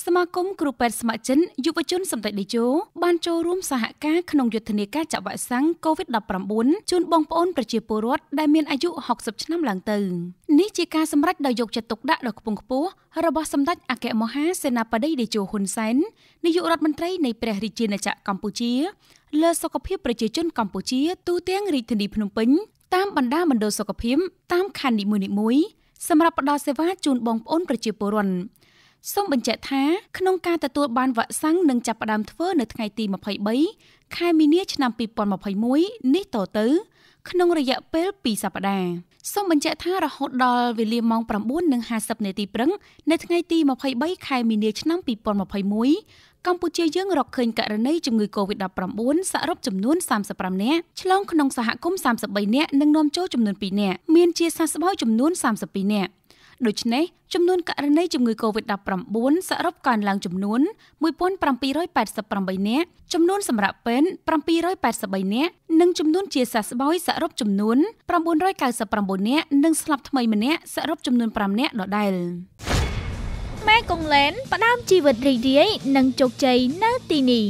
សមាគមគ្រូពេទ្យស្ម័គ្រចិត្តយុវជនសម្តេចតេជោបានចូលរួមសហការក្នុងយុទ្ធនាការចាក់វ៉ាក់សាំង COVID-19 ជូនបងប្អូនប្រជាពលរដ្ឋដែលមានអាយុ60ឆ្នាំឡើងទៅនេះជាការសម្រេចដោយយកចិត្តទុកដាក់ដ៏ខ្ពង់ខ្ពស់របស់សម្តេចអគ្គមហាសេនាបតីតេជោហ៊ុនសែននាយករដ្ឋមន្ត្រីនៃព្រះរាជាណាចក្រកម្ពុជា លើសុខភាពប្រជាជនកម្ពុជាទូទាំងរាជធានីភ្នំពេញតាមបណ្ដាមណ្ឌលសុខភាពតាមខណ្ឌនីមួយៗសម្រាប់ផ្តល់សេវាជូនបងប្អូនប្រជាពលរដ្ឋសូមបញ្ជាក់ថាក្នុងការទទួលបានវ៉ាក់សាំងនឹងចាប់ផ្ដើមធ្វើនៅថ្ងៃទី23ខែមីនាឆ្នាំ2021នេះតទៅ ក្នុងរយៈពេល2សប្តាហ៍សូមបញ្ជាក់ថារហូតដល់វេលាម៉ោង9:50នាទីព្រឹកនៅថ្ងៃទី23ខែមីនាឆ្នាំ2021កម្ពុជាយើងរកឃើញករណីជំងឺ Covid-19 សរុបចំនួន35នាក់ឆ្លងក្នុងសហគមន៍33នាក់និងនាំចូលចំនួន2នាក់មានជាសះស្បើយចំនួន32នាក់ដូច្នេះចំនួនករណីជំងឺ Covid-19 សរុបកើនឡើងចំនួន1788នាក់ចំនួនសម្រាប់ពេទ្យ783នាក់និងចំនួនជាសះស្បើយសរុបចំនួន999នាក់និងស្លាប់ថ្មីម្នាក់សរុបចំនួន5នាក់ដដែលមេកុងលែនផ្ដើមជីវិតរីករាយនិងជោគជ័យនៅទីនេះ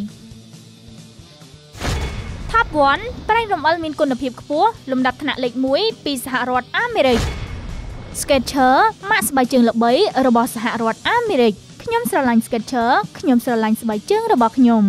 Top 1ប្រេងរំអិលមានគុណភាពខ្ពស់លំដាប់ថ្នាក់លេខ1ពីសហរដ្ឋអាមេរិក Sketcher ម៉ាកស្បែកជើងល្បីរបស់សហរដ្ឋអាមេរិកខ្ញុំស្រឡាញ់ Sketcher ខ្ញុំស្រឡាញ់ស្បែកជើងរបស់ខ្ញុំ